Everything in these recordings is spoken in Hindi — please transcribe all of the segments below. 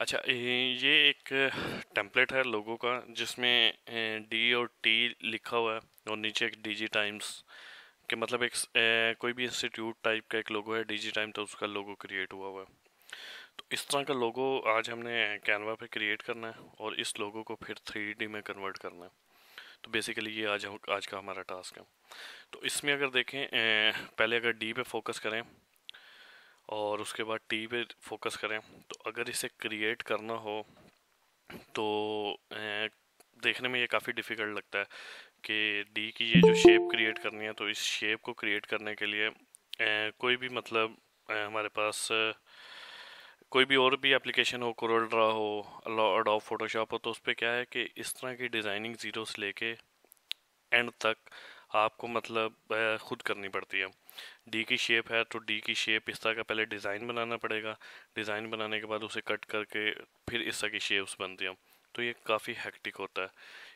अच्छा ये एक टेम्पलेट है लोगों का जिसमें डी और टी लिखा हुआ है और नीचे एक डी जी टाइम्स के मतलब एक ए, कोई भी इंस्टीट्यूट टाइप का एक लोगो है डी जी टाइम तो उसका लोगो क्रिएट हुआ हुआ है तो इस तरह का लोगो आज हमने कैनवा पे क्रिएट करना है और इस लोगो को फिर थ्री में कन्वर्ट करना है तो बेसिकली ये आज आज का हमारा टास्क है तो इसमें अगर देखें ए, पहले अगर डी पे फोकस करें और उसके बाद टी पे फोकस करें तो अगर इसे क्रिएट करना हो तो देखने में ये काफ़ी डिफ़िकल्ट लगता है कि डी की ये जो शेप क्रिएट करनी है तो इस शेप को क्रिएट करने के लिए कोई भी मतलब हमारे पास कोई भी और भी एप्लीकेशन हो कोरल ड्रा हो अडोब फोटोशॉप हो तो उस पर क्या है कि इस तरह की डिज़ाइनिंग ज़ीरो से लेके एंड तक आपको मतलब ख़ुद करनी पड़ती है डी की शेप है तो डी की शेप इस तरह का पहले डिज़ाइन बनाना पड़ेगा डिज़ाइन बनाने के बाद उसे कट करके फिर इस तरह की शेप्स बनती हैं तो ये काफ़ी हैक्टिक होता है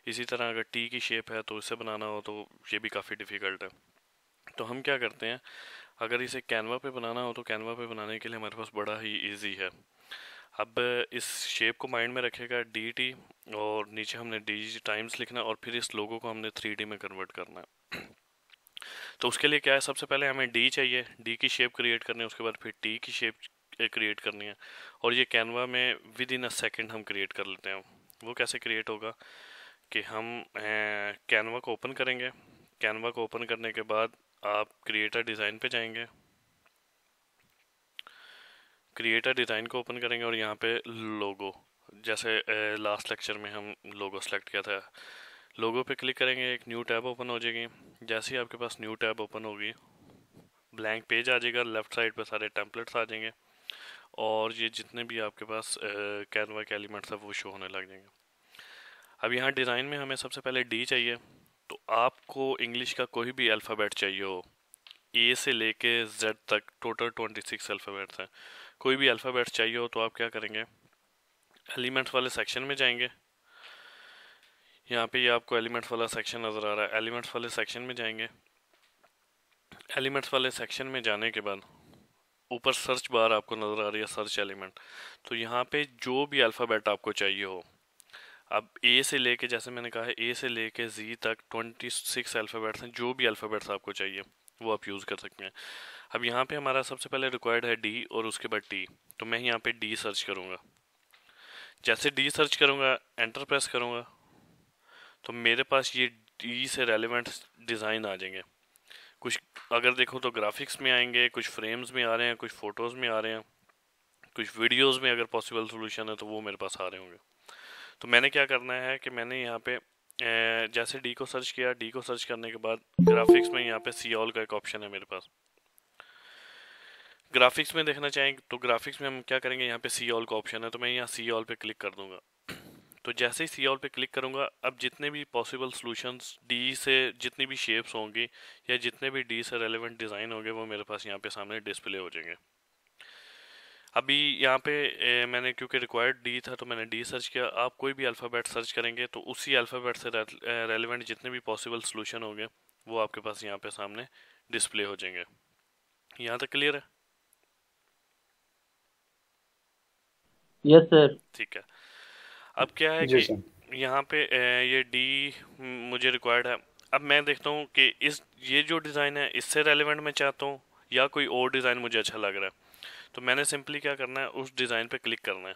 इसी तरह अगर टी की शेप है तो इसे बनाना हो तो ये भी काफ़ी डिफ़िकल्ट है तो हम क्या करते हैं अगर इसे कैनवा पे बनाना हो तो कैनवा पे बनाने के लिए हमारे पास बड़ा ही इजी है अब इस शेप को माइंड में रखेगा डी टी और नीचे हमने डी टाइम्स लिखना और फिर इस लोगो को हमने थ्री डी में कन्वर्ट करना है तो उसके लिए क्या है सबसे पहले हमें डी चाहिए डी की शेप क्रिएट करनी है उसके बाद फिर टी की शेप क्रिएट करनी है और ये कैनवा में विद इन अ सेकेंड हम क्रिएट कर लेते हैं वो कैसे क्रिएट होगा कि हम कैनवा को ओपन करेंगे कैनवा को ओपन करने के बाद आप क्रिएटर डिज़ाइन पे जाएंगे क्रिएटर डिज़ाइन को ओपन करेंगे और यहाँ पे लोगो जैसे लास्ट लेक्चर में हम लोगो सेलेक्ट किया था लोगो पे क्लिक करेंगे एक न्यू टैब ओपन हो जाएगी जैसे ही आपके पास न्यू टैब ओपन होगी ब्लैंक पेज आ जाएगा लेफ़्ट साइड पे सारे टेम्पलेट्स आ जाएंगे और ये जितने भी आपके पास कैनवा के एलिमेंट्स हैं वो शो होने लग जाएंगे अब यहाँ डिज़ाइन में हमें सबसे पहले डी चाहिए तो आपको इंग्लिश का कोई भी अल्फ़ाबेट चाहिए हो ए से कर जेड तक टोटल ट्वेंटी सिक्स अल्फ़ाबेट्स हैं कोई भी अल्फ़ाबेट्स चाहिए हो तो आप क्या करेंगे एलिमेंट्स वाले सेक्शन में जाएंगे यहाँ पे ये आपको एलिमेंट्स वाला सेक्शन नज़र आ रहा है एलिमेंट्स वाले सेक्शन में जाएंगे एलिमेंट्स वाले सेक्शन में जाने के बाद ऊपर सर्च बार आपको नज़र आ रही है सर्च एलिमेंट तो यहाँ पे जो भी अल्फ़ाबेट आपको चाहिए हो अब ए से लेके जैसे मैंने कहा है ए से लेके जी तक ट्वेंटी सिक्स अल्फ़ाबेट्स हैं जो भी अल्फ़ाबेट्स आपको चाहिए वो आप यूज़ कर सकते हैं अब यहाँ पे हमारा सबसे पहले रिक्वायर्ड है डी और उसके बाद टी तो मैं यहाँ पे डी सर्च करूँगा जैसे डी सर्च करूँगा एंटर प्रेस करूँगा तो मेरे पास ये डी से रेलिवेंट डिज़ाइन आ जाएंगे कुछ अगर देखो तो ग्राफिक्स में आएंगे कुछ फ्रेम्स में आ रहे हैं कुछ फ़ोटोज़ में आ रहे हैं कुछ वीडियोस में अगर पॉसिबल सोल्यूशन है तो वो मेरे पास आ रहे होंगे तो मैंने क्या करना है कि मैंने यहाँ पे जैसे डी को सर्च किया डी को सर्च करने के बाद ग्राफिक्स में यहाँ पे सी ऑल का एक ऑप्शन है मेरे पास ग्राफिक्स में देखना चाहेंगे तो ग्राफिक्स में हम क्या करेंगे यहाँ पे सी ऑल का ऑप्शन है तो मैं यहाँ सी ऑल पे क्लिक कर दूंगा तो जैसे ही सी ऑल पे क्लिक करूँगा अब जितने भी पॉसिबल सॉल्यूशंस डी से जितनी भी शेप्स होंगी या जितने भी डी से रेलेवेंट डिज़ाइन होंगे वो मेरे पास यहाँ पे सामने डिस्प्ले हो जाएंगे अभी यहाँ पे ए, मैंने क्योंकि रिक्वायर्ड डी था तो मैंने डी सर्च किया आप कोई भी अल्फ़ाबेट सर्च करेंगे तो उसी अल्फ़ाबेट से रेलिवेंट जितने भी पॉसिबल सोल्यूशन होंगे वो आपके पास यहाँ पे सामने डिस्प्ले हो जाएंगे यहाँ तक क्लियर है यस सर ठीक है अब क्या है कि यहाँ पे ये डी मुझे रिक्वायर्ड है अब मैं देखता हूँ कि इस ये जो डिज़ाइन है इससे रेलिवेंट मैं चाहता हूँ या कोई और डिज़ाइन मुझे अच्छा लग रहा है तो मैंने सिंपली क्या करना है उस डिज़ाइन पे क्लिक करना है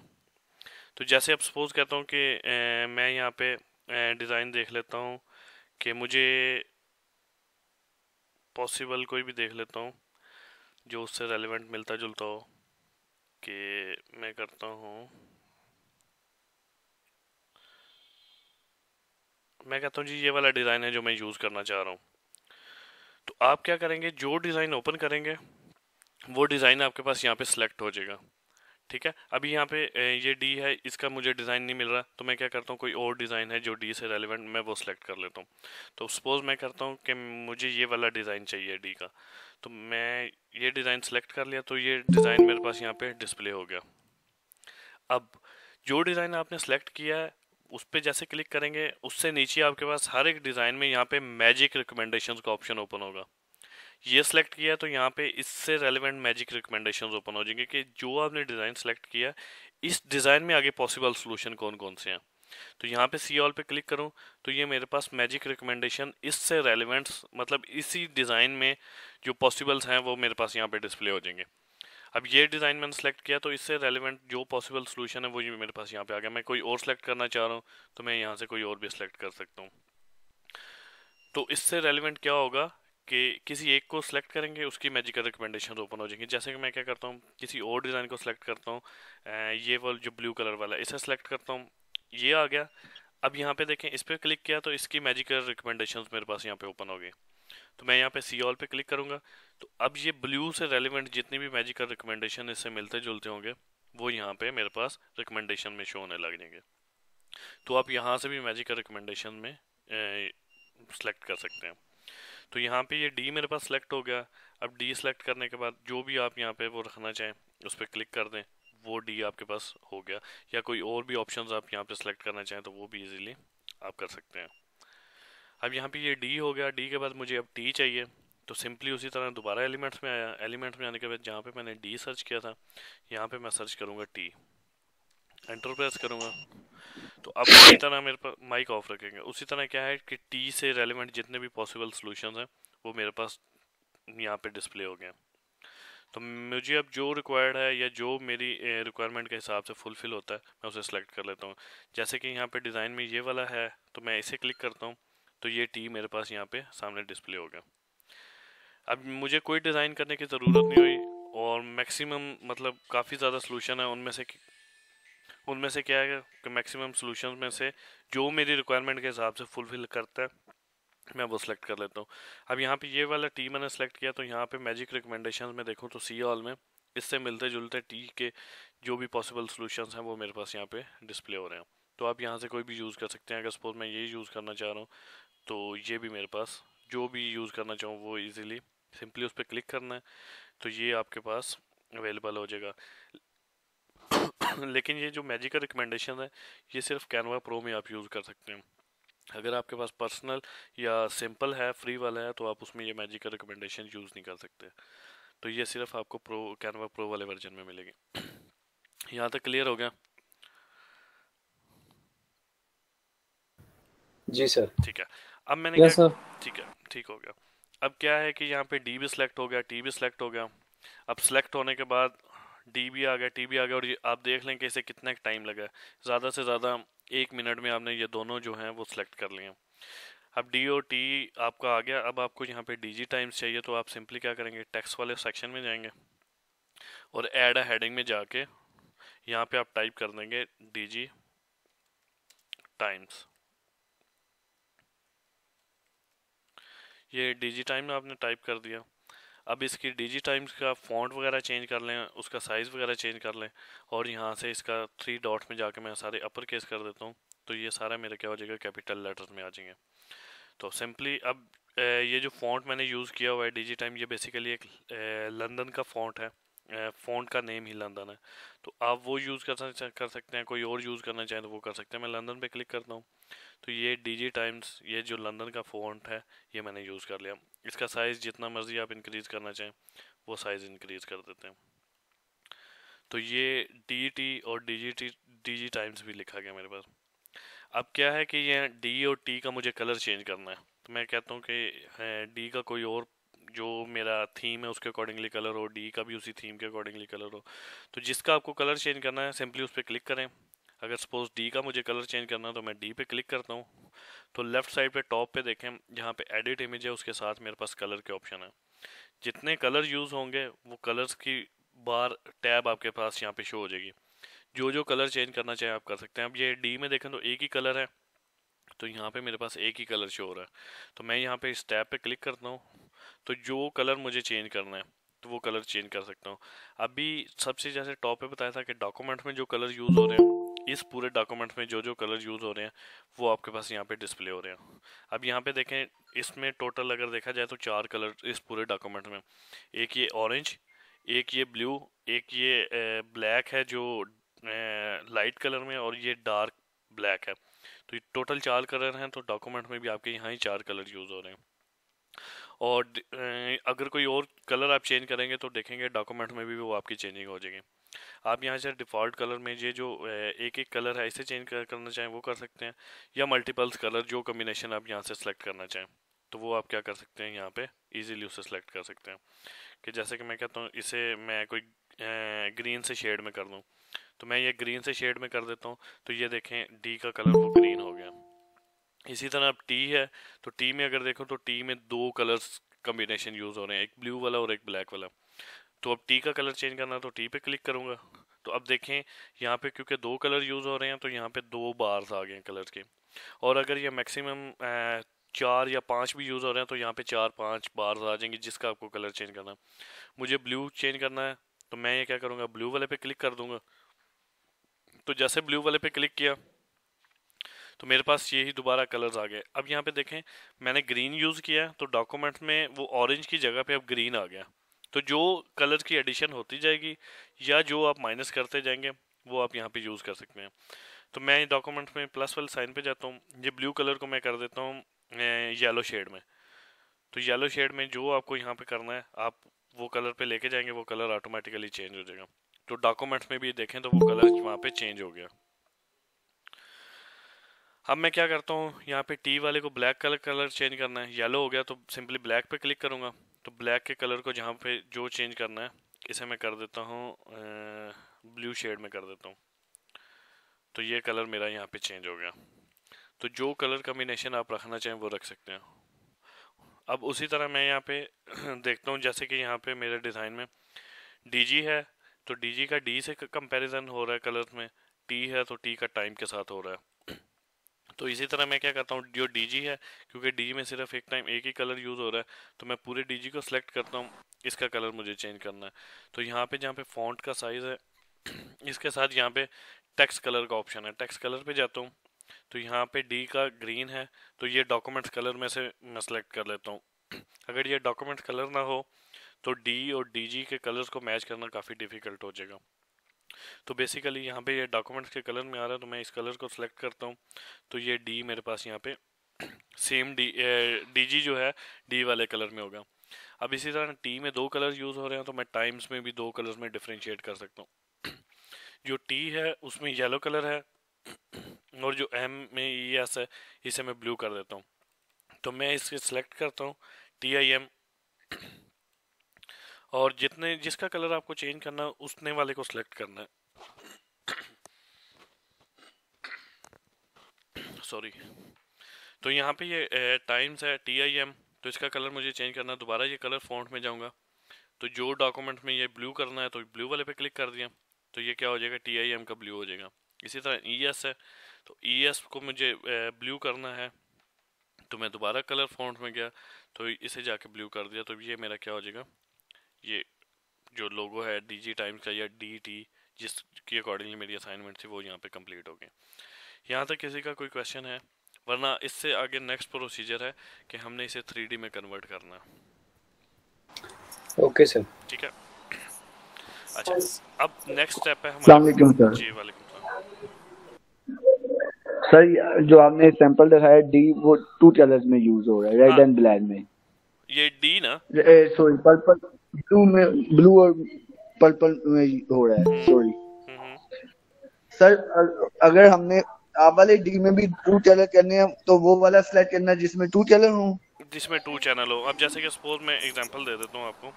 तो जैसे अब सपोज़ कहता हूँ कि ए, मैं यहाँ पे डिज़ाइन देख लेता हूँ कि मुझे पॉसिबल कोई भी देख लेता हूँ जो उससे रेलिवेंट मिलता जुलता हो कि मैं करता हूँ मैं कहता हूँ जी ये वाला डिज़ाइन है जो मैं यूज़ करना चाह रहा हूँ तो आप क्या करेंगे जो डिज़ाइन ओपन करेंगे वो डिज़ाइन आपके पास यहाँ पे सिलेक्ट हो जाएगा ठीक है अभी यहाँ पे ये डी है इसका मुझे डिज़ाइन नहीं मिल रहा तो मैं क्या करता हूँ कोई और डिज़ाइन है जो डी से रेलिवेंट मैं वो सिलेक्ट कर लेता हूँ तो सपोज़ मैं करता हूँ कि मुझे ये वाला डिज़ाइन चाहिए डी का तो मैं ये डिज़ाइन सेलेक्ट कर लिया तो ये डिज़ाइन मेरे पास यहाँ पे डिस्प्ले हो गया अब जो डिज़ाइन आपने सेलेक्ट किया है उस पर जैसे क्लिक करेंगे उससे नीचे आपके पास हर एक डिज़ाइन में यहाँ पे मैजिक रिकमेंडेशन का ऑप्शन ओपन होगा ये सिलेक्ट किया तो यहाँ पे इससे रेलिवेंट मैजिक रिकमेंडेशन ओपन हो जाएंगे कि जो आपने डिज़ाइन सेलेक्ट किया इस डिज़ाइन में आगे पॉसिबल सोल्यूशन कौन कौन से हैं तो यहाँ पे सी ऑल पे क्लिक करूँ तो ये मेरे पास मैजिक रिकमेंडेशन इससे रेलिवेंट्स मतलब इसी डिज़ाइन में जो पॉसिबल्स हैं वो मेरे पास यहाँ पे डिस्प्ले हो जाएंगे अब ये डिज़ाइन मैंने सेलेक्ट किया तो इससे रेलिवेंट जो पॉसिबल सोल्यूशन है वो ये मेरे पास यहाँ पे आ गया मैं कोई और सेलेक्ट करना चाह रहा हूँ तो मैं यहाँ से कोई और भी सेलेक्ट कर सकता हूँ तो इससे रेलिवेंट क्या होगा कि किसी एक को सिलेक्ट करेंगे उसकी मैजिकल रिकमेंडेशन ओपन हो जाएंगी जैसे कि मैं क्या करता हूँ किसी और डिज़ाइन को सिलेक्ट करता हूँ ये वो जो ब्लू कलर वाला है इसे सिलेक्ट करता हूँ ये आ गया अब यहाँ पे देखें इस पर क्लिक किया तो इसकी मैजिकल रिकमेंडेशन मेरे पास यहाँ पे ओपन हो गई तो मैं यहाँ पे सी ऑल पे क्लिक करूँगा तो अब ये ब्लू से रेलिवेंट जितने भी मैजिकल रिकमेंडेशन इससे मिलते जुलते होंगे वो यहाँ पे मेरे पास रिकमेंडेशन में शो होने लग जाएंगे तो आप यहाँ से भी मैजिकल रिकमेंडेशन में सेलेक्ट कर सकते हैं तो यहाँ पे ये डी मेरे पास सेलेक्ट हो गया अब डी सेलेक्ट करने के बाद जो भी आप यहाँ पे वो रखना चाहें उस पर क्लिक कर दें वो डी आपके पास हो गया या कोई और भी ऑप्शन आप यहाँ पे सेलेक्ट करना चाहें तो वो भी इजीली आप कर सकते हैं अब यहाँ पे ये डी हो गया डी के बाद मुझे अब टी चाहिए तो सिंपली उसी तरह दोबारा एलिमेंट्स में आया एलिमेंट्स में आने के बाद जहाँ पे मैंने डी सर्च किया था यहाँ पे मैं सर्च करूँगा टी एंटर प्रेस करूँगा तो अब उसी तरह मेरे पास माइक ऑफ रखेंगे उसी तरह क्या है कि टी से रेलिवेंट जितने भी पॉसिबल सोल्यूशन हैं वो मेरे पास यहाँ पर डिस्प्ले हो गए तो मुझे अब जो रिक्वायर्ड है या जो मेरी रिक्वायरमेंट के हिसाब से फुलफ़िल होता है मैं उसे सेलेक्ट कर लेता हूँ जैसे कि यहाँ पे डिज़ाइन में ये वाला है तो मैं इसे क्लिक करता हूँ तो ये टी मेरे पास यहाँ पे सामने डिस्प्ले हो गया अब मुझे कोई डिज़ाइन करने की ज़रूरत नहीं हुई और मैक्सिमम मतलब काफ़ी ज़्यादा सोलूशन है उनमें से उनमें से क्या है कि मैक्सिमम सोलूशन में से जो मेरी रिक्वायरमेंट के हिसाब से फुलफिल करता है मैं वो सिलेक्ट कर लेता हूँ अब यहाँ पे ये वाला टी मैंने सेलेक्ट किया तो यहाँ पे मैजिक रिकमेंडेशन में देखूँ तो सी ऑल में इससे मिलते जुलते टी के जो भी पॉसिबल सोल्यूशन हैं वो मेरे पास यहाँ पे डिस्प्ले हो रहे हैं तो आप यहाँ से कोई भी यूज़ कर सकते हैं अगर सपोज मैं यही यूज़ करना चाह रहा हूँ तो ये भी मेरे पास जो भी यूज़ करना चाहूँ वो इजीली सिंपली उस पर क्लिक करना है तो ये आपके पास अवेलेबल हो जाएगा लेकिन ये जो मैजिक का रिकमेंडेशन है ये सिर्फ कैनवा प्रो में आप यूज़ कर सकते हैं अगर आपके पास पर्सनल या सिंपल है फ्री वाला है तो आप उसमें ये मैजिक का रिकमेंडेशन यूज़ नहीं कर सकते तो ये सिर्फ आपको प्रो कैनवा प्रो वाले वर्जन में मिलेगी यहाँ तक क्लियर हो गया जी सर ठीक है अब मैंने yes, क्या ठीक है ठीक हो गया अब क्या है कि यहाँ पे डी भी सिलेक्ट हो गया टी भी सिलेक्ट हो गया अब सिलेक्ट होने के बाद डी भी आ गया टी भी आ गया और ये आप देख लें कि इसे कितना टाइम लगा है ज़्यादा से ज़्यादा एक मिनट में आपने ये दोनों जो हैं वो सिलेक्ट कर लिए अब डी और टी आपका आ गया अब आपको यहाँ पे डी जी टाइम्स चाहिए तो आप सिंपली क्या करेंगे टेक्स्ट वाले सेक्शन में जाएंगे और एड अ हेडिंग में जाके यहाँ पे आप टाइप कर देंगे डी जी टाइम्स ये डिजी टाइम आपने टाइप कर दिया अब इसकी डिजी टाइम्स का फॉन्ट वगैरह चेंज कर लें उसका साइज़ वगैरह चेंज कर लें और यहाँ से इसका थ्री डॉट में जाके मैं सारे अपर केस कर देता हूँ तो ये सारा मेरा क्या हो जाएगा कैपिटल लेटर्स में आ जाएंगे तो सिंपली अब ये जो फॉन्ट मैंने यूज़ किया हुआ है डिजी टाइम ये बेसिकली एक लंदन का फॉन्ट है फ़ॉन्ट का नेम ही लंदन है तो आप वो यूज़ कर सकते हैं कोई और यूज़ करना चाहें तो वो कर सकते हैं मैं लंदन पर क्लिक करता हूँ तो ये डी टाइम्स ये जो लंदन का फ़ॉन्ट है ये मैंने यूज़ कर लिया इसका साइज़ जितना मर्ज़ी आप इंक्रीज़ करना चाहें वो साइज़ इंक्रीज़ कर देते हैं तो ये डी टी और डी टी डी टाइम्स भी लिखा गया मेरे पास अब क्या है कि ये डी और टी का मुझे कलर चेंज करना है तो मैं कहता हूँ कि डी का कोई और जो मेरा थीम है उसके अकॉर्डिंगली कलर हो डी का भी उसी थीम के अकॉर्डिंगली कलर हो तो जिसका आपको कलर चेंज करना है सिंपली उस पर क्लिक करें अगर सपोज डी का मुझे कलर चेंज करना है तो मैं डी पे क्लिक करता हूँ तो लेफ्ट साइड पे टॉप पे देखें जहाँ पे एडिट इमेज है उसके साथ मेरे पास कलर के ऑप्शन है जितने कलर यूज़ होंगे वो कलर्स की बार टैब आपके पास यहाँ पे शो हो जाएगी जो जो कलर चेंज करना चाहें आप कर सकते हैं अब ये डी में देखें तो एक ही कलर है तो यहाँ पे मेरे पास एक ही कलर शो हो रहा है तो मैं यहाँ पे इस टैब पे क्लिक करता हूँ तो जो कलर मुझे चेंज करना है तो वो कलर चेंज कर सकता हूँ अभी सबसे जैसे टॉप पे बताया था कि डॉक्यूमेंट में जो कलर यूज़ हो रहे हैं इस पूरे डॉक्यूमेंट में जो जो कलर यूज़ हो रहे हैं वो आपके पास यहाँ पे डिस्प्ले हो रहे हैं अब यहाँ पे देखें इसमें टोटल अगर देखा जाए तो चार कलर इस पूरे डॉक्यूमेंट में एक ये ऑरेंज एक ये ब्लू एक ये ब्लैक है जो लाइट कलर में और ये डार्क ब्लैक है तो ये टोटल चार कलर हैं तो डॉक्यूमेंट में भी आपके यहाँ ही चार कलर यूज़ हो रहे हैं और अगर कोई और कलर आप चेंज करेंगे तो देखेंगे डॉक्यूमेंट में भी वो आपकी चेंजिंग हो जाएगी आप यहाँ से डिफ़ॉल्ट कलर में ये जो एक एक कलर है इसे चेंज करना चाहें वो कर सकते हैं या मल्टीपल्स कलर जो कम्बिनेशन आप यहाँ से सेलेक्ट करना चाहें तो वो आप क्या कर सकते हैं यहाँ पे इजीली उसे सेलेक्ट कर सकते हैं कि जैसे कि मैं कहता हूँ इसे मैं कोई ग्रीन से शेड में कर दूँ तो मैं ये ग्रीन से शेड में कर देता हूँ तो ये देखें डी का कलर वो ग्रीन हो गया इसी तरह अब टी है तो टी में अगर देखो तो टी में दो कलर्स कम्बिनेशन यूज़ हो रहे हैं एक ब्लू वाला और एक ब्लैक वाला तो अब टी का कलर चेंज करना है तो टी पे क्लिक करूँगा तो अब देखें यहाँ पे क्योंकि दो कलर यूज़ हो रहे हैं तो यहाँ पे दो बार्स आ गए हैं कलर के और अगर ये मैक्सिमम चार या पाँच भी यूज़ हो रहे हैं तो यहाँ पे चार पाँच बार्स आ जाएंगे जिसका आपको कलर चेंज करना है मुझे ब्लू चेंज करना है तो मैं ये क्या करूँगा ब्लू वाले पे क्लिक कर दूँगा तो जैसे ब्लू वाले पे क्लिक किया तो मेरे पास यही दोबारा कलर्स आ गए अब यहाँ पे देखें मैंने ग्रीन यूज़ किया तो डॉक्यूमेंट में वो ऑरेंज की जगह पे अब ग्रीन आ गया तो जो कलर की एडिशन होती जाएगी या जो आप माइनस करते जाएंगे वो आप यहाँ पे यूज़ कर सकते हैं तो मैं डॉक्यूमेंट में प्लस वाले साइन पे जाता हूँ ये ब्लू कलर को मैं कर देता हूँ येलो शेड में तो येलो शेड में जो आपको यहाँ पे करना है आप वो कलर पे लेके जाएंगे वो कलर ऑटोमेटिकली चेंज हो जाएगा तो डॉक्यूमेंट्स में भी देखें तो वो कलर वहाँ पर चेंज हो गया अब मैं क्या करता हूँ यहाँ पे टी वाले को ब्लैक कलर कलर चेंज करना है येलो हो गया तो सिंपली ब्लैक पे क्लिक करूँगा तो ब्लैक के कलर को जहाँ पे जो चेंज करना है इसे मैं कर देता हूँ ब्लू शेड में कर देता हूँ तो ये कलर मेरा यहाँ पे चेंज हो गया तो जो कलर कम्बिनेशन आप रखना चाहें वो रख सकते हैं अब उसी तरह मैं यहाँ पे देखता हूँ जैसे कि यहाँ पे मेरे डिज़ाइन में डी है तो डी का डी से कंपेरिजन हो रहा है कलर में टी है तो टी का टाइम के साथ हो रहा है तो इसी तरह मैं क्या करता हूँ जो डीजी है क्योंकि डीजी में सिर्फ एक टाइम एक ही कलर यूज़ हो रहा है तो मैं पूरे डीजी को सिलेक्ट करता हूँ इसका कलर मुझे चेंज करना है तो यहाँ पे जहाँ पे फॉन्ट का साइज़ है इसके साथ यहाँ पे टैक्स कलर का ऑप्शन है टैक्स कलर पर जाता हूँ तो यहाँ पे डी का ग्रीन है तो ये डॉक्यूमेंट्स कलर में से मैं सेलेक्ट कर लेता हूँ अगर ये डॉक्यूमेंट्स कलर ना हो तो डी और डी के कलर्स को मैच करना काफ़ी डिफ़िकल्ट हो जाएगा तो बेसिकली यहाँ पे ये डॉक्यूमेंट्स के कलर में आ रहा है तो मैं इस कलर को सिलेक्ट करता हूँ तो ये डी मेरे पास यहाँ पे सेम डी डी जी जो है डी वाले कलर में होगा अब इसी तरह टी में दो कलर यूज़ हो रहे हैं तो मैं टाइम्स में भी दो कलर में डिफ्रेंशिएट कर सकता हूँ जो टी है उसमें येलो कलर है और जो एम में ई एस है इसे मैं ब्लू कर देता हूँ तो मैं इसे सिलेक्ट करता हूँ टी आई एम और जितने जिसका कलर आपको चेंज करना है उसने वाले को सिलेक्ट करना है सॉरी तो यहाँ पे ये टाइम्स है टी आई एम तो इसका कलर मुझे चेंज करना है दोबारा ये कलर फॉन्ट में जाऊँगा तो जो डॉक्यूमेंट में ये ब्लू करना है तो ब्लू वाले पे क्लिक कर दिया तो ये क्या हो जाएगा टी आई एम का ब्लू हो जाएगा इसी तरह ई e एस है तो ई e एस को मुझे ब्लू करना है तो मैं दोबारा कलर फॉन्ट में गया तो इसे जाके ब्लू कर दिया तो ये मेरा क्या हो जाएगा ये जो लोगो है डी जी टाइम्स का या डी टी जिसके अकॉर्डिंगली मेरी असाइनमेंट थी वो यहाँ पे कंप्लीट हो गए यहाँ तक किसी का कोई क्वेश्चन है वरना इससे आगे नेक्स्ट प्रोसीजर है कि हमने इसे थ्री में कन्वर्ट करना ओके सर ठीक है अच्छा अब नेक्स्ट स्टेप है हमारा जी वालेकुम सर जो आपने सैंपल दिखाया डी वो टू कलर्स में यूज हो रहा है रेड एंड ब्लैक में ये डी ना सॉरी पर्पल ब्लू में ब्लू और पर्पल में हो रहा है सॉरी सर अगर हमने आप वाले डी में भी टू चैनल करने हैं तो वो वाला सिलेक्ट करना जिसमें टू चैनल हो जिसमें टू चैनल हो अब जैसे कि सपोज मैं एग्जांपल दे देता हूँ आपको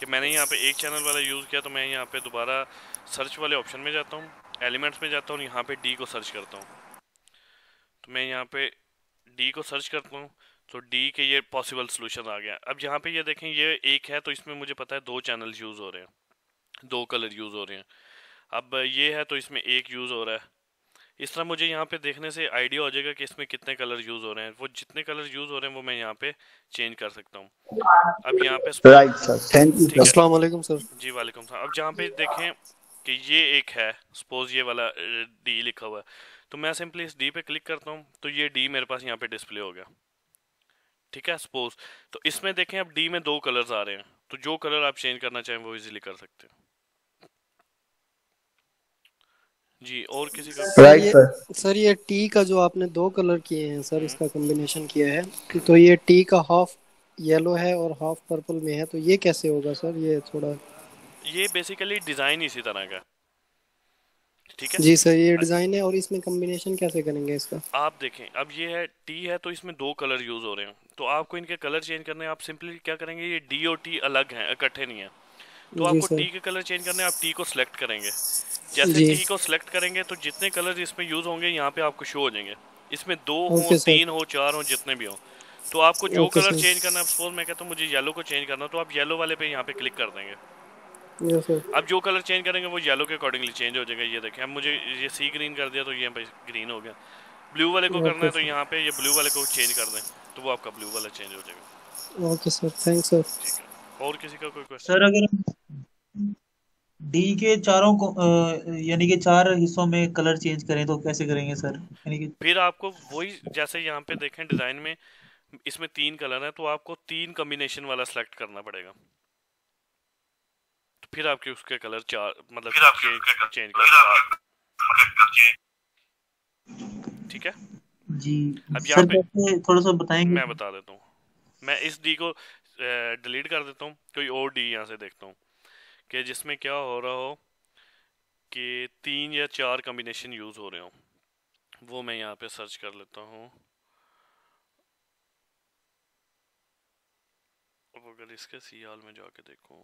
कि मैंने यहाँ पे एक चैनल वाला यूज़ किया तो मैं यहाँ पे दोबारा सर्च वाले ऑप्शन में जाता हूँ एलिमेंट्स में जाता हूँ यहाँ पे डी को सर्च करता हूँ तो मैं यहाँ पे डी को सर्च करता हूँ तो डी के ये पॉसिबल सोल्यूशन आ गया अब यहाँ पे ये देखें ये एक है तो इसमें मुझे पता है दो चैनल यूज़ हो रहे हैं दो कलर यूज़ हो रहे हैं अब ये है तो इसमें एक यूज़ हो रहा है इस तरह मुझे यहाँ पे देखने से आइडिया हो जाएगा कि इसमें कितने कलर यूज़ हो रहे हैं वो जितने कलर यूज़ हो रहे हैं वो मैं यहाँ पे चेंज कर सकता हूँ अब यहाँ पे थैंक यू वालेकुम सर जी वालेकुम सर अब जहाँ पे देखें कि ये एक है सपोज ये वाला डी लिखा हुआ है तो मैं सिंपली इस डी पे क्लिक करता हूँ तो ये डी मेरे पास यहाँ पे डिस्प्ले हो गया ठीक है सपोज तो इसमें देखें अब डी में दो कलर्स आ रहे हैं तो जो कलर आप चेंज करना चाहें वो इजीली कर सकते हैं जी और किसी का राइट सर सर ये टी का जो आपने दो कलर किए हैं सर इसका कॉम्बिनेशन हम्म। किया है तो ये टी का हाफ येलो है और हाफ पर्पल में है तो ये कैसे होगा सर ये थोड़ा ये बेसिकली डिजाइन इसी तरह का ठीक है जी सर ये डिजाइन है और इसमें कॉम्बिनेशन कैसे करेंगे इसका आप देखें अब ये है टी है तो इसमें दो कलर यूज हो रहे हैं तो आपको इनके कलर चेंज करने आप सिंपली क्या करेंगे ये डी और टी अलग हैं इकट्ठे नहीं है तो आपको टी के कलर चेंज करने आप टी को सिलेक्ट करेंगे जैसे टी को सिलेक्ट करेंगे तो जितने कलर इसमें यूज होंगे यहाँ पे आपको शो हो जाएंगे इसमें दो हो तीन हो चार हो जितने भी हो तो आपको जो कलर चेंज करना है सपोज मैं कहता हूँ मुझे येलो को चेंज करना तो आप येलो वाले पे यहाँ पे क्लिक कर देंगे अब जो कलर चेंज करेंगे वो येलो के अकॉर्डिंगली चेंज हो जाएगा ये देखें अब मुझे ये सी ग्रीन कर दिया तो ये ग्रीन हो गया ब्लू वाले को करना है तो यहाँ पे ये ब्लू वाले को चेंज कर दें तो वो आपका ब्लू वाला चेंज हो जाएगा ओके सर थैंक सर और किसी का कोई क्वेश्चन सर अगर डी के चारों को यानी कि चार हिस्सों में कलर चेंज करें तो कैसे करेंगे सर यानी कि फिर आपको वही जैसे यहाँ पे देखें डिजाइन में इसमें तीन कलर है तो आपको तीन कॉम्बिनेशन वाला सेलेक्ट करना पड़ेगा तो फिर आपके उसके कलर चार मतलब चेंज, चेंज करना ठीक है जी अब यहाँ पे थोड़ा सा बताएंगे मैं बता देता हूँ मैं इस डी को डिलीट कर देता हूँ कोई और डी यहाँ से देखता हूँ कि जिसमें क्या हो रहा हो कि तीन या चार कम्बिनेशन यूज़ हो रहे हो वो मैं यहाँ पे सर्च कर लेता हूँ अगर इसके सियाल में जाके देखूँ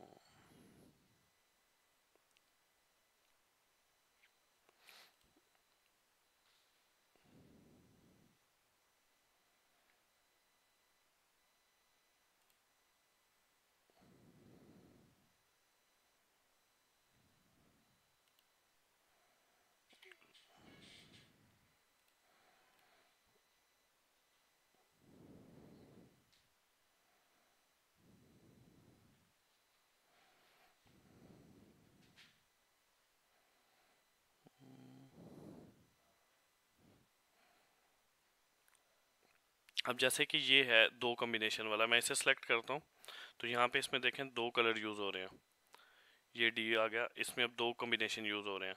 अब जैसे कि ये है दो कम्बिनेशन वाला मैं इसे सेलेक्ट करता हूँ तो यहाँ पे इसमें देखें दो कलर यूज़ हो रहे हैं ये डी आ गया इसमें अब दो कम्बिनेशन यूज़ हो रहे हैं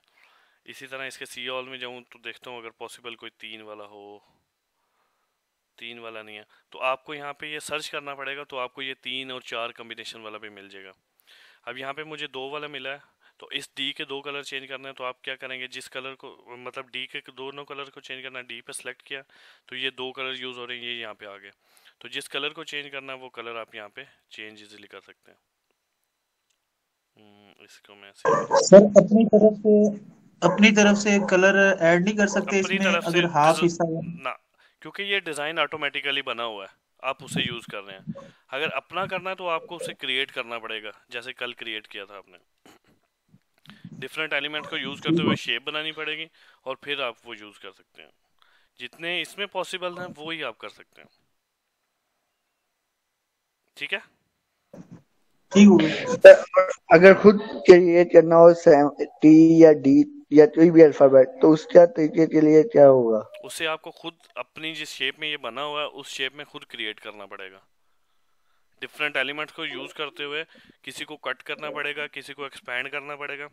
इसी तरह इसके सी ऑल में जाऊँ तो देखता हूँ अगर पॉसिबल कोई तीन वाला हो तीन वाला नहीं है तो आपको यहाँ पे ये सर्च करना पड़ेगा तो आपको ये तीन और चार कम्बिनेशन वाला भी मिल जाएगा अब यहाँ पे मुझे दो वाला मिला है तो इस डी के दो कलर चेंज करने हैं तो आप क्या करेंगे जिस कलर को मतलब डी के दोनों कलर को चेंज करना डी पे सेलेक्ट किया तो ये दो कलर यूज़ हो रहे हैं ये यहाँ पे आ गए तो जिस कलर को चेंज करना है वो कलर आप यहाँ पे चेंज इजीली कर सकते हैं हम्म, इसको मैं सर अपनी तरफ से अपनी तरफ से कलर ऐड नहीं कर सकते इसमें अगर हाफ हिस्सा ना क्योंकि ये डिज़ाइन ऑटोमेटिकली बना हुआ है आप उसे यूज़ कर रहे हैं अगर अपना करना है तो आपको उसे क्रिएट करना पड़ेगा जैसे कल क्रिएट किया था आपने डिफरेंट एलिमेंट को यूज़ करते हुए शेप बनानी पड़ेगी और फिर आप वो यूज़ कर सकते हैं जितने इसमें पॉसिबल हैं वो ही आप कर सकते हैं ठीक है ठीक अगर खुद क्रिएट करना हो टी या डी या कोई भी अल्फाबेट तो उसका तरीके के लिए क्या होगा उसे आपको खुद अपनी जिस शेप में ये बना हुआ है उस शेप में खुद क्रिएट करना पड़ेगा डिफरेंट एलिमेंट्स को यूज करते हुए किसी को कट करना पड़ेगा किसी को एक्सपैंड करना पड़ेगा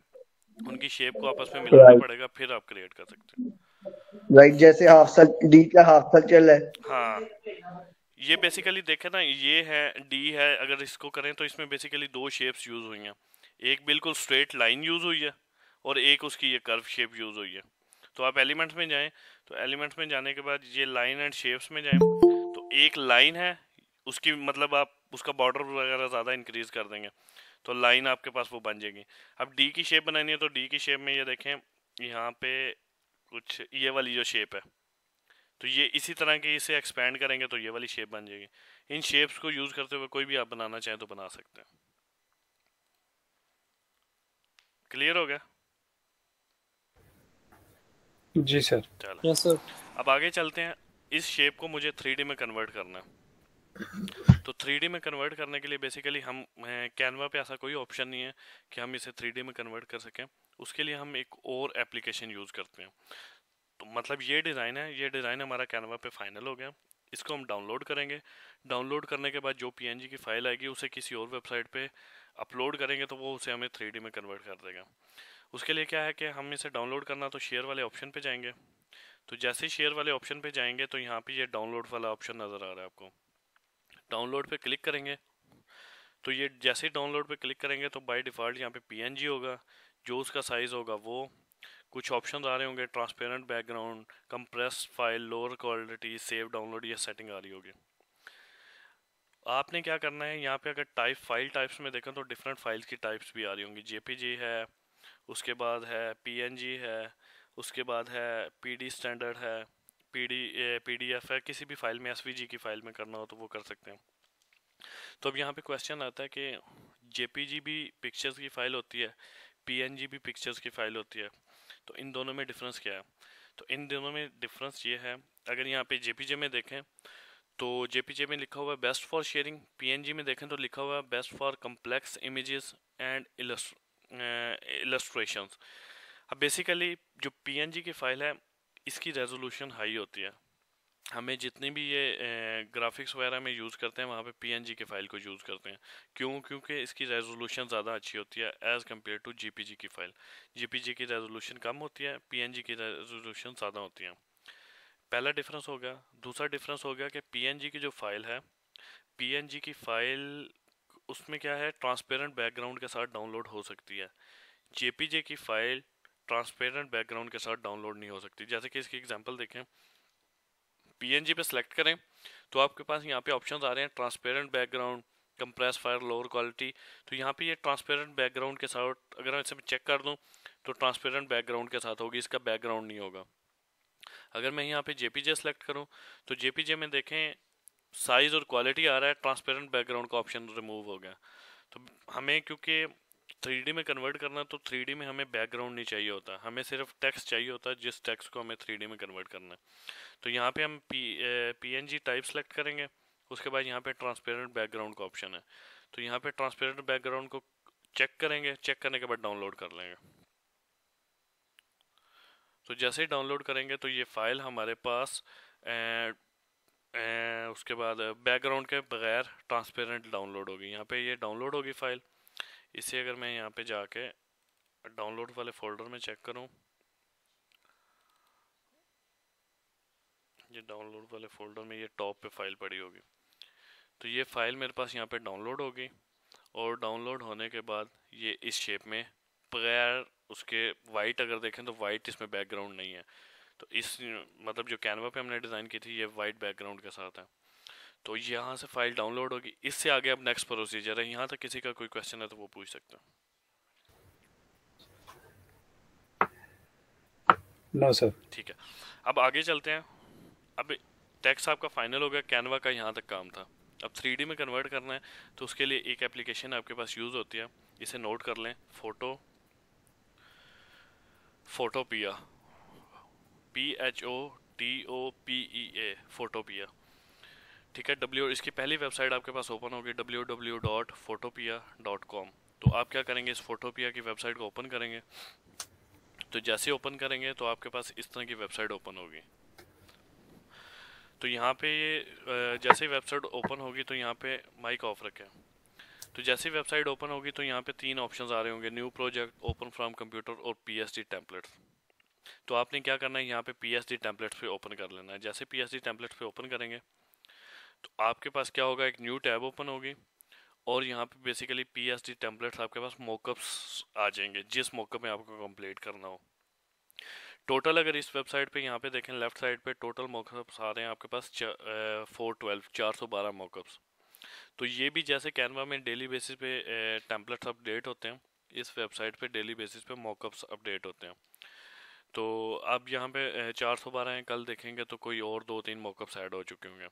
उनकी शेप को आपस में मिलाना right. पड़ेगा फिर आप क्रिएट कर सकते हैं राइट जैसे हाफ सर्कल डी का हाफ सर्कल है हाँ ये बेसिकली देखे ना ये है डी है अगर इसको करें तो इसमें बेसिकली दो शेप्स यूज हुई हैं एक बिल्कुल स्ट्रेट लाइन यूज हुई है और एक उसकी ये कर्व शेप यूज हुई है तो आप एलिमेंट्स में जाएं तो एलिमेंट्स में जाने के बाद ये लाइन एंड शेप्स में जाएं तो एक लाइन है उसकी मतलब आप उसका बॉर्डर वगैरह ज़्यादा इंक्रीज कर देंगे तो लाइन आपके पास वो बन जाएगी अब डी की शेप बनानी है तो डी की शेप में ये देखें यहाँ पे कुछ ये वाली जो शेप है तो ये इसी तरह की इसे एक्सपेंड करेंगे तो ये वाली शेप बन जाएगी इन शेप्स को यूज़ करते हुए कोई भी आप बनाना चाहें तो बना सकते हैं क्लियर हो गया जी सर चलो सर अब आगे चलते हैं इस शेप को मुझे थ्री में कन्वर्ट करना है तो थ्री में कन्वर्ट करने के लिए बेसिकली हम कैनवा पे ऐसा कोई ऑप्शन नहीं है कि हम इसे थ्री में कन्वर्ट कर सकें उसके लिए हम एक और एप्लीकेशन यूज़ करते हैं तो मतलब ये डिज़ाइन है ये डिज़ाइन हमारा कैनवा पे फाइनल हो गया इसको हम डाउनलोड करेंगे डाउनलोड करने के बाद जो पी की फ़ाइल आएगी उसे किसी और वेबसाइट पर अपलोड करेंगे तो वो उसे हमें थ्री में कन्वर्ट कर देगा उसके लिए क्या है कि हम इसे डाउनलोड करना तो शेयर वाले ऑप्शन पर जाएंगे तो जैसे ही शेयर वाले ऑप्शन पे जाएंगे तो यहाँ पे ये डाउनलोड वाला ऑप्शन नज़र आ रहा है आपको डाउनलोड पे क्लिक करेंगे तो ये जैसे ही डाउनलोड पे क्लिक करेंगे तो बाय डिफ़ॉल्ट यहाँ पे पीएनजी होगा जो उसका साइज़ होगा वो कुछ ऑप्शन आ रहे होंगे transparent background compress file lower quality save download यह सेटिंग आ रही होगी आपने क्या करना है यहाँ पे अगर टाइप फाइल टाइप्स में देखें तो डिफरेंट फाइल्स की टाइप्स भी आ रही होंगी जे है उसके बाद है पी है उसके बाद है पी स्टैंडर्ड है पी डी एफ है किसी भी फाइल में एस की फ़ाइल में करना हो तो वो कर सकते हैं तो अब यहाँ पे क्वेश्चन आता है कि जे भी पिक्चर्स की फ़ाइल होती है पी भी पिक्चर्स की फ़ाइल होती है तो इन दोनों में डिफरेंस क्या है तो इन दोनों में डिफरेंस ये है अगर यहाँ पे जे में देखें तो जे में लिखा हुआ है बेस्ट फॉर शेयरिंग पी में देखें तो लिखा हुआ है best for complex images and illustrations अब बेसिकली जो पी की फ़ाइल है इसकी रेजोल्यूशन हाई होती है हमें जितनी भी ये ग्राफिक्स वगैरह में यूज़ करते हैं वहाँ पे पीएनजी के फाइल को यूज़ करते हैं क्यों क्योंकि इसकी रेजोल्यूशन ज़्यादा अच्छी होती है एज़ कम्पेयर टू जीपीजी की फ़ाइल जीपीजी की रेजोल्यूशन कम होती है पीएनजी की रेजोल्यूशन ज़्यादा होती है पहला डिफरेंस हो गया दूसरा डिफरेंस हो गया कि पी की जो फाइल है पी की फाइल उसमें क्या है ट्रांसपेरेंट बैकग्राउंड के साथ डाउनलोड हो सकती है जे की फ़ाइल ट्रांसपेरेंट बैकग्राउंड के साथ डाउनलोड नहीं हो सकती जैसे कि इसकी एग्जाम्पल देखें जी पे सेलेक्ट करें तो आपके पास यहाँ पे ऑप्शंस आ रहे हैं transparent background compress file lower quality तो यहाँ पे ये ट्रांसपेरेंट बैकग्राउंड के साथ अगर मैं इसे चेक कर दूँ तो ट्रांसपेरेंट बैकग्राउंड के साथ होगी इसका बैकग्राउंड नहीं होगा अगर मैं यहाँ पे जे सेलेक्ट करूँ तो जे में देखें साइज़ और क्वालिटी आ रहा है ट्रांसपेरेंट बैकग्राउंड का ऑप्शन रिमूव हो गया तो हमें क्योंकि थ्री में कन्वर्ट करना तो थ्री में हमें बैकग्राउंड नहीं चाहिए होता हमें सिर्फ टेक्स्ट चाहिए होता है जिस टेक्स्ट को हमें थ्री में कन्वर्ट करना है तो यहाँ पे हम पी पी टाइप सेलेक्ट करेंगे उसके बाद यहाँ पे ट्रांसपेरेंट बैकग्राउंड का ऑप्शन है तो यहाँ पे ट्रांसपेरेंट बैकग्राउंड को चेक करेंगे चेक करने के बाद डाउनलोड कर लेंगे तो जैसे ही डाउनलोड करेंगे तो ये फाइल हमारे पास ए, ए, उसके बाद बैकग्राउंड के बगैर ट्रांसपेरेंट डाउनलोड होगी यहाँ पे ये डाउनलोड होगी फाइल इसे अगर मैं यहाँ पे जाके डाउनलोड वाले फोल्डर में चेक करूँ ये डाउनलोड वाले फोल्डर में ये टॉप पे फाइल पड़ी होगी तो ये फाइल मेरे पास यहाँ पे डाउनलोड होगी और डाउनलोड होने के बाद ये इस शेप में बगैर उसके वाइट अगर देखें तो वाइट इसमें बैकग्राउंड नहीं है तो इस मतलब जो कैनवा पे हमने डिज़ाइन की थी ये वाइट बैकग्राउंड के साथ है तो यहाँ से फाइल डाउनलोड होगी इससे आगे अब नेक्स्ट प्रोसीजर है यहाँ तक किसी का कोई क्वेश्चन है तो वो पूछ सकते हैं नो सर ठीक है अब आगे चलते हैं अब टैक्स आपका फाइनल हो गया कैनवा का यहाँ तक काम था अब थ्री में कन्वर्ट करना है तो उसके लिए एक एप्लीकेशन आपके पास यूज़ होती है इसे नोट कर लें photo Photopea P H O T O P E A Photopea ठीक है डब्ल्यू इसकी पहली वेबसाइट आपके पास ओपन होगी W W dot Photopea dot com तो आप क्या करेंगे इस फोटोपिया की वेबसाइट को ओपन करेंगे तो जैसे ओपन करेंगे तो आपके पास इस तरह की वेबसाइट ओपन होगी तो यहाँ पे ये जैसे ही वेबसाइट ओपन होगी तो यहाँ पे माइक ऑफ रखें तो जैसे ही वेबसाइट ओपन होगी तो यहाँ पे तीन ऑप्शंस आ रहे होंगे new project open from computer और पी एस डी टेम्पलेट्स तो आपने क्या करना है यहाँ पे पी एस डी पे ओपन कर लेना है जैसे पी एस डी पे ओपन करेंगे तो आपके पास क्या होगा एक न्यू टैब ओपन होगी और यहाँ पे basically P S D templates आपके पास मोकअप्स आ जाएंगे जिस मोकअप में आपको कंप्लीट करना हो टोटल अगर इस वेबसाइट पे यहाँ पे देखें लेफ्ट साइड पे टोटल मोकअप्स आ रहे हैं आपके पास फोर ट्वेल्व चार सौ बारह मोकअप्स तो ये भी जैसे कैनवा में डेली बेसिस पे टेम्पलेट्स अपडेट होते हैं इस वेबसाइट पे डेली बेसिस पे मॉकअप्स अपडेट होते हैं तो अब यहाँ पे चार सौ बारह हैं कल देखेंगे तो कोई और दो तीन मौकअप्स ऐड हो चुके होंगे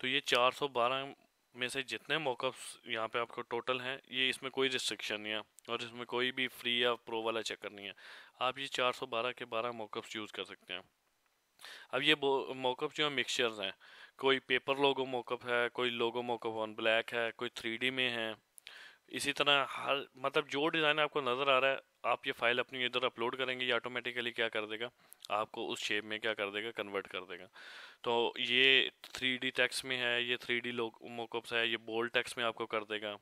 तो ये चार सौ बारह में से जितने मौकअप्स यहाँ पे आपको टोटल हैं ये इसमें कोई रिस्ट्रिक्शन नहीं है और इसमें कोई भी फ्री या प्रो वाला चक्कर नहीं है आप ये चार सौ बारह के बारह मौकअप्स यूज़ कर सकते हैं अब ये मौकअप जो है मिक्सचर्स हैं कोई पेपर लोगो मौकअप है कोई लोगो मौकअप ऑन ब्लैक है कोई थ्री में है इसी तरह हर मतलब जो डिज़ाइन आपको नज़र आ रहा है आप ये फाइल अपनी इधर अपलोड करेंगे ये ऑटोमेटिकली क्या कर देगा आपको उस शेप में क्या कर देगा कन्वर्ट कर देगा तो ये थ्री डी टैक्स में है ये थ्री डी मोकअप्स है ये बोल्ड टैक्स में आपको कर देगा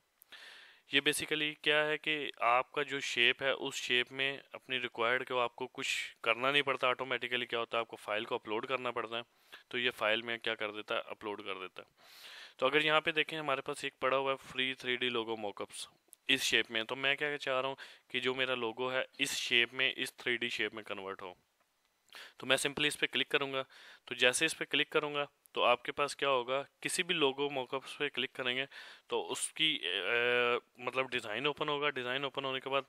ये बेसिकली क्या है कि आपका जो शेप है उस शेप में अपनी रिक्वायर्ड को आपको कुछ करना नहीं पड़ता ऑटोमेटिकली क्या होता है आपको फ़ाइल को अपलोड करना पड़ता है तो ये फ़ाइल में क्या कर देता है अपलोड कर देता है तो अगर यहाँ पे देखें हमारे पास एक पड़ा हुआ है free three D logo mockups इस शेप में तो मैं क्या चाह रहा हूँ कि जो मेरा लोगो है इस शेप में इस थ्री डी शेप में कन्वर्ट हो तो मैं सिंपली इस पर क्लिक करूँगा तो जैसे इस पर क्लिक करूँगा तो आपके पास क्या होगा किसी भी लोगो मोकअप्स पे क्लिक करेंगे तो उसकी ए, मतलब डिज़ाइन ओपन होगा डिज़ाइन ओपन होने के बाद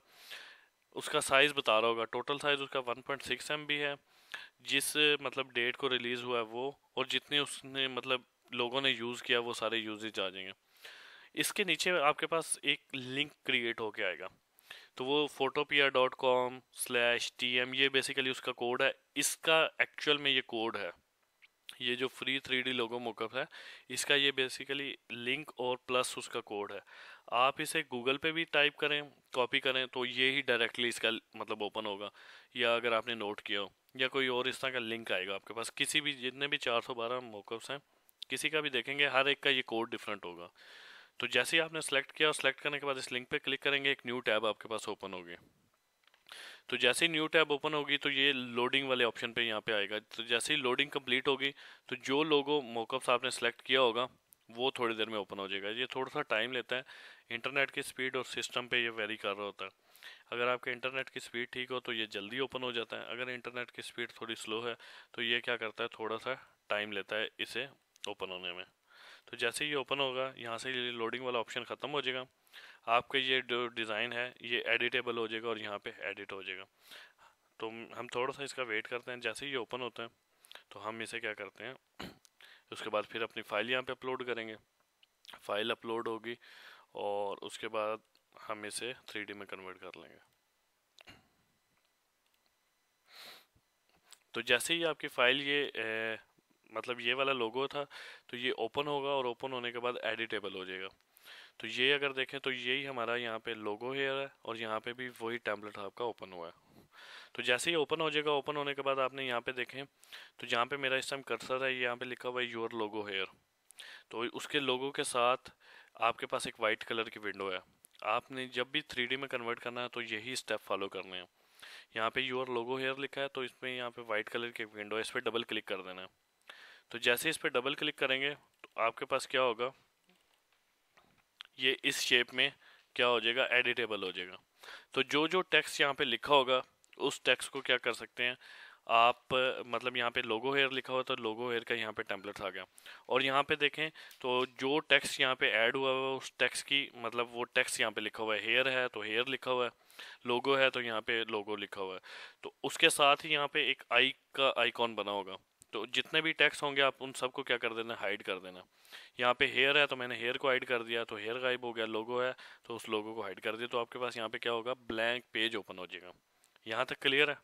उसका साइज़ बता रहा होगा टोटल साइज़ उसका 1.6 पॉइंट है जिस मतलब डेट को रिलीज़ हुआ है वो और जितने उसने मतलब लोगों ने यूज़ किया वो सारे यूजेज आ जाएंगे इसके नीचे आपके पास एक लिंक क्रिएट होके आएगा तो वो Photopea dot com slash T M ये बेसिकली उसका कोड है इसका एक्चुअल में ये कोड है ये जो free three D logo mockup है इसका ये बेसिकली लिंक और प्लस उसका कोड है आप इसे गूगल पे भी टाइप करें कॉपी करें तो ये ही डायरेक्टली इसका मतलब ओपन होगा या अगर आपने नोट किया हो या कोई और इस तरह का लिंक आएगा आपके पास किसी भी जितने भी चार सौ बारह मोकअप्स हैं किसी का भी देखेंगे हर एक का ये कोड डिफरेंट होगा तो जैसे ही आपने सेलेक्ट किया और सेलेक्ट करने के बाद इस लिंक पे क्लिक करेंगे एक न्यू टैब आपके पास ओपन होगी तो जैसे ही न्यू टैब ओपन होगी तो ये लोडिंग वाले ऑप्शन पे यहाँ पे आएगा तो जैसे ही लोडिंग कंप्लीट होगी तो जो लोगो मोकअप्स आपने सेलेक्ट किया होगा वो थोड़ी देर में ओपन हो जाएगा ये थोड़ा सा टाइम लेता है इंटरनेट की स्पीड और सिस्टम पे ये वेरी कर रहा होता है अगर आपके इंटरनेट की स्पीड ठीक हो तो ये जल्दी ओपन हो जाता है अगर इंटरनेट की स्पीड थोड़ी स्लो है तो ये क्या करता है थोड़ा सा टाइम लेता है इसे ओपन होने में तो जैसे ही ये ओपन होगा यहाँ से ये लोडिंग वाला ऑप्शन ख़त्म हो जाएगा आपका ये जो डिज़ाइन है ये एडिटेबल हो जाएगा और यहाँ पे एडिट हो जाएगा तो हम थोड़ा सा इसका वेट करते हैं जैसे ही ओपन होता है तो हम इसे क्या करते हैं उसके बाद फिर अपनी फ़ाइल यहाँ पे अपलोड करेंगे फ़ाइल अपलोड होगी और उसके बाद हम इसे थ्री में कन्वर्ट कर लेंगे तो जैसे ही आपकी फ़ाइल ये मतलब ये वाला लोगो था तो ये ओपन होगा और ओपन होने के बाद एडिटेबल हो जाएगा तो ये अगर देखें तो यही हमारा यहाँ पे लोगो हेयर है और यहाँ पे भी वही टैबलेट आपका ओपन हुआ है तो जैसे ही ओपन हो जाएगा ओपन होने के बाद आपने यहाँ पे देखें तो जहाँ पे मेरा इस टाइम कर्सर है यहाँ पे लिखा हुआ है योर लोगो हेयर तो उसके लोगो के साथ आपके पास एक वाइट कलर की विंडो है आपने जब भी थ्री में कन्वर्ट करना है तो यही स्टेप फॉलो करने हैं यहाँ पे योर लोगो हेयर लिखा है तो इसमें यहाँ पे वाइट कलर की विंडो है इस पर डबल क्लिक कर देना है तो जैसे इस पर डबल क्लिक करेंगे तो आपके पास क्या होगा ये इस शेप में क्या हो जाएगा एडिटेबल हो जाएगा तो जो जो टेक्स्ट यहाँ पे लिखा होगा उस टेक्स्ट को क्या कर सकते हैं आप मतलब यहाँ पे लोगो हेयर लिखा हुआ तो लोगो हेयर का यहाँ पे टेम्पलेट आ गया और यहाँ पे देखें तो जो टेक्स्ट यहाँ पे ऐड हुआ हुआ उस टेक्स्ट की मतलब वो टेक्स्ट यहाँ पे लिखा हुआ है हेयर है तो हेयर लिखा हुआ है लोगो है तो यहाँ पे लोगो लिखा हुआ है तो उसके साथ ही यहाँ पे एक आई का आइकॉन बना होगा तो जितने भी टैक्स होंगे आप उन सबको क्या कर देना हाइड कर देना यहाँ पे हेयर है तो मैंने हेयर को हाइड कर दिया तो हेयर गायब हो गया लोगो है तो उस लोगो को हाइड कर दिया तो आपके पास यहाँ पे क्या होगा ब्लैंक पेज ओपन हो जाएगा यहाँ तक क्लियर है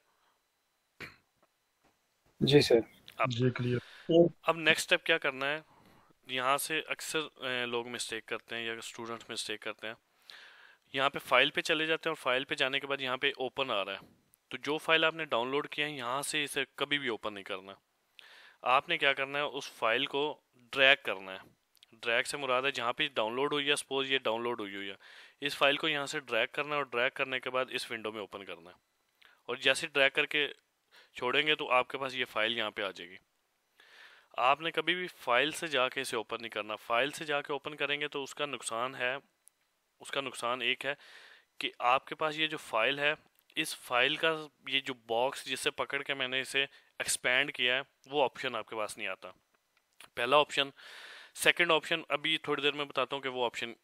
जी सर अब जी क्लियर अब नेक्स्ट स्टेप क्या करना है यहाँ से अक्सर लोग मिस्टेक करते हैं या स्टूडेंट्स मिस्टेक करते हैं यहाँ पे फाइल पे चले जाते हैं और फाइल पे जाने के बाद यहाँ पे ओपन आ रहा है तो जो फाइल आपने डाउनलोड किया है यहाँ से इसे कभी भी ओपन नहीं करना आपने क्या करना है उस फाइल को ड्रैग करना है ड्रैग से मुराद है जहाँ पे डाउनलोड हुई है सपोज ये डाउनलोड हुई हुई है इस फाइल को यहाँ से ड्रैग करना है और ड्रैग करने के बाद इस विंडो में ओपन करना है और जैसे ड्रैग करके छोड़ेंगे तो आपके पास ये फाइल यहाँ पे आ जाएगी आपने कभी भी फाइल से जाके इसे ओपन नहीं करना फाइल से जाके ओपन करेंगे तो उसका नुकसान है उसका नुकसान एक है कि आपके पास ये जो फाइल है इस फाइल का ये जो बॉक्स जिससे पकड़ के मैंने इसे एक्सपेंड किया है वो ऑप्शन आपके पास नहीं आता पहला ऑप्शन सेकंड ऑप्शन अभी थोड़ी देर में बताता हूँ कि वो ऑप्शन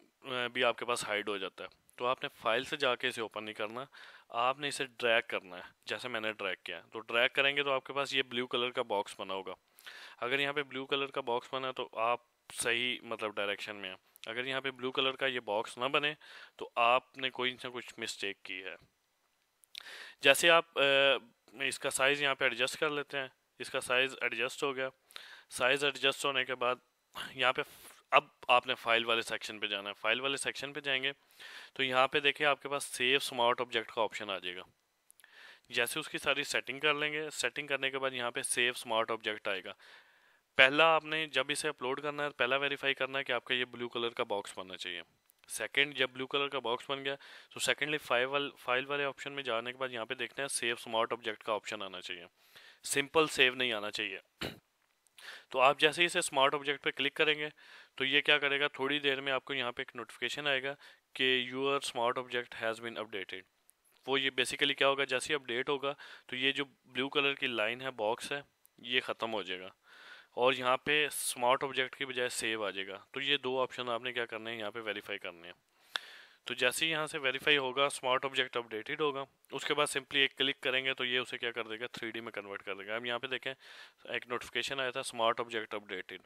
भी आपके पास हाइड हो जाता है तो आपने फाइल से जाके इसे ओपन नहीं करना आपने इसे ड्रैग करना है जैसे मैंने ड्रैग किया है तो ड्रैग करेंगे तो आपके पास ये ब्लू कलर का बॉक्स बना होगा अगर यहाँ पे ब्लू कलर का बॉक्स बना तो आप सही मतलब डायरेक्शन में हैं अगर यहाँ पे ब्लू कलर का ये बॉक्स ना बने तो आपने कोई ना कुछ मिस्टेक की है जैसे आप इसका साइज़ यहाँ पे एडजस्ट कर लेते हैं इसका साइज़ एडजस्ट हो गया साइज़ एडजस्ट होने के बाद यहाँ पे अब आपने फाइल वाले सेक्शन पे जाना है फाइल वाले सेक्शन पे जाएंगे तो यहाँ पे देखिए आपके पास सेव स्मार्ट ऑब्जेक्ट का ऑप्शन आ जाएगा जैसे उसकी सारी सेटिंग कर लेंगे सेटिंग करने के बाद यहाँ पे सेव स्मार्ट ऑब्जेक्ट आएगा पहला आपने जब इसे अपलोड करना है पहला वेरीफाई करना है कि आपका ये ब्लू कलर का बॉक्स बनना चाहिए सेकंड जब ब्लू कलर का बॉक्स बन गया तो सेकंडली फाइल वाल फाइल वाले ऑप्शन में जाने के बाद यहाँ पे देखते हैं सेव स्मार्ट ऑब्जेक्ट का ऑप्शन आना चाहिए सिंपल सेव नहीं आना चाहिए तो आप जैसे ही इसे स्मार्ट ऑब्जेक्ट पे क्लिक करेंगे तो ये क्या करेगा थोड़ी देर में आपको यहाँ पे एक नोटिफिकेशन आएगा कि your smart object has been updated वो ये बेसिकली क्या होगा जैसे ही अपडेट होगा तो ये जो ब्लू कलर की लाइन है बॉक्स है ये ख़त्म हो जाएगा और यहाँ पे स्मार्ट ऑब्जेक्ट की बजाय सेव आ जाएगा तो ये दो ऑप्शन आपने क्या करने हैं यहाँ पे वेरीफाई करने हैं तो जैसे ही यहाँ से वेरीफाई होगा स्मार्ट ऑब्जेक्ट अपडेटेड होगा उसके बाद सिंपली एक क्लिक करेंगे तो ये उसे क्या कर देगा थ्री में कन्वर्ट कर देगा अब यहाँ पे देखें एक नोटिफिकेशन आया था स्मार्ट ऑब्जेक्ट अपडेटेड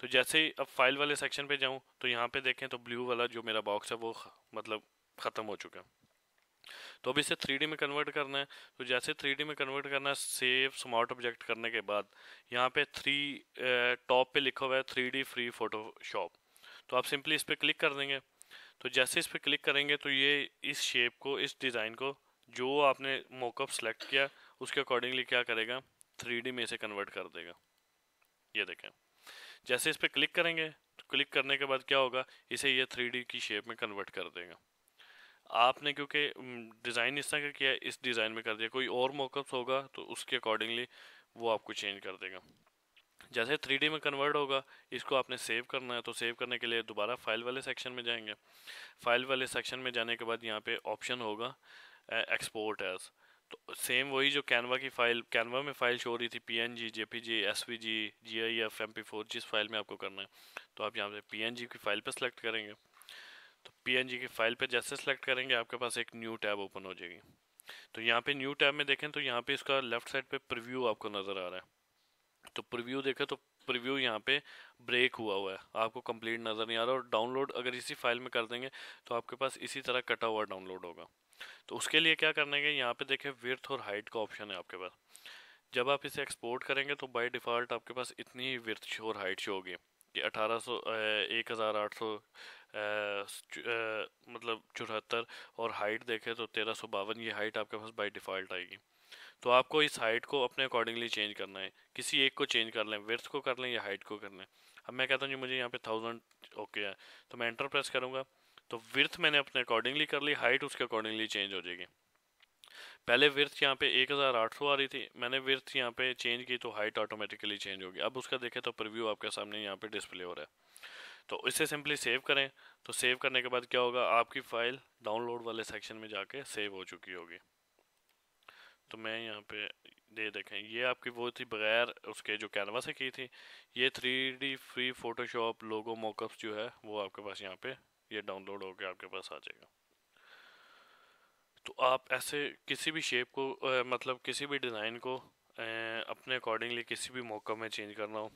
तो जैसे ही अब फाइल वाले सेक्शन पे जाऊँ तो यहाँ पे देखें तो ब्लू वाला जो मेरा बॉक्स है वो मतलब ख़त्म हो चुका है तो अब इसे थ्री में कन्वर्ट करना है तो जैसे थ्री में कन्वर्ट करना है सेव स्मार्ट ऑब्जेक्ट करने के बाद यहाँ पे थ्री टॉप पे लिखा हुआ है थ्री डी फ्री फोटोशॉप तो आप सिंपली इस पर क्लिक कर देंगे तो जैसे इस पर क्लिक करेंगे तो ये इस शेप को इस डिज़ाइन को जो आपने मोकअप सेलेक्ट किया उसके अकॉर्डिंगली क्या करेगा थ्री में इसे कन्वर्ट कर देगा ये देखें जैसे इस पर क्लिक करेंगे तो क्लिक करने के बाद क्या होगा इसे ये थ्री की शेप में कन्वर्ट कर देगा आपने क्योंकि डिज़ाइन इस तरह का किया इस डिज़ाइन में कर दिया कोई और मोकअप्स होगा तो उसके अकॉर्डिंगली वो आपको चेंज कर देगा जैसे थ्री में कन्वर्ट होगा इसको आपने सेव करना है तो सेव करने के लिए दोबारा फाइल वाले सेक्शन में जाएंगे फाइल वाले सेक्शन में जाने के बाद यहाँ पे ऑप्शन होगा एक्सपोर्ट एज तो सेम वही जो कैनवा की फाइल कैनवा में फाइल शो हो रही थी P N G J P G S G G I F M P four जिस फाइल में आपको करना है तो आप यहाँ पे पी एन जी की फ़ाइल पर सेलेक्ट करेंगे पी की फाइल पर जैसे सेलेक्ट करेंगे आपके पास एक न्यू टैब ओपन हो जाएगी तो यहाँ पे न्यू टैब में देखें तो यहाँ पे इसका लेफ्ट साइड पे प्रीव्यू आपको नज़र आ रहा है तो प्रीव्यू देखें तो प्रीव्यू यहाँ पे ब्रेक हुआ हुआ है आपको कंप्लीट नज़र नहीं आ रहा और डाउनलोड अगर इसी फाइल में कर देंगे तो आपके पास इसी तरह कटा हुआ डाउनलोड होगा तो उसके लिए क्या करने के यहाँ पे देखें विर्थ और हाइट का ऑप्शन है आपके पास जब आप इसे एक्सपोर्ट करेंगे तो बाई डिफ़ॉल्ट आपके पास इतनी ही विर्थ और हाइट शो होगी कि अठारह सौ एक हज़ार आठ सौ मतलब चौहत्तर और हाइट देखें तो तेरह सौ बावन ये हाइट आपके पास बाई डिफ़ॉल्ट आएगी तो आपको इस हाइट को अपने अकॉर्डिंगली चेंज करना है किसी एक को चेंज कर लें वर्थ को कर लें या हाइट को कर लें अब मैं कहता हूँ जी मुझे यहाँ पे थाउजेंड ओके है तो मैं एंटर प्रेस करूँगा तो विर्थ मैंने अपने अकॉर्डिंगली कर ली हाइट उसके अकॉर्डिंगली चेंज हो जाएगी पहले विर्थ यहाँ पे एक हज़ार आठ सौ आ रही थी मैंने विर्थ यहाँ पे चेंज की तो हाइट ऑटोमेटिकली चेंज होगी अब उसका देखें तो प्रव्यू आपके सामने यहाँ पे डिस्प्ले हो रहा है तो इसे सिंपली सेव करें तो सेव करने के बाद क्या होगा आपकी फ़ाइल डाउनलोड वाले सेक्शन में जाके सेव हो चुकी होगी तो मैं यहाँ पे दे देखें ये आपकी वो थी बगैर उसके जो कैनवा से की थी ये three D free Photoshop logo mockups जो है वो आपके पास यहाँ पे ये डाउनलोड होकर आपके पास आ जाएगा तो आप ऐसे किसी भी शेप को आ, मतलब किसी भी डिज़ाइन को आ, अपने अकॉर्डिंगली किसी भी मौका में चेंज करना हो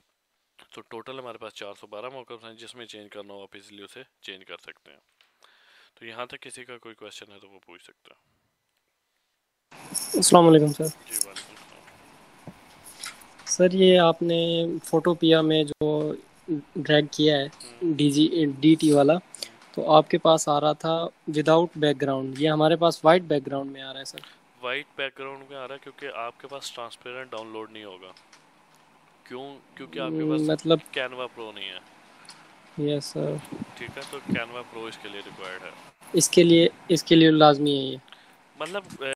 तो टोटल हमारे पास 412 मॉकअप्स हैं जिसमें चेंज करना हो आप इसलिए उसे चेंज कर सकते हैं तो यहाँ तक किसी का कोई क्वेश्चन है तो वो पूछ सकता है असलम सर सर ये आपने फोटोपिया में जो ड्रैग किया है डी जी डी टी वाला तो आपके पास आ रहा था विदाउट बैकग्राउंड ये हमारे पास वाइट बैकग्राउंड में आ रहा है सर वाइट बैकग्राउंड में आ रहा है क्योंकि आपके पास ट्रांसपेरेंट डाउनलोड नहीं होगा क्यों क्योंकि आपके पास mm, मतलब कैनवा प्रो नहीं है यस सर ठीक है तो कैनवा प्रो इसके लिए रिक्वायर्ड है इसके लिए इसके लिए लाजमी है ये मतलब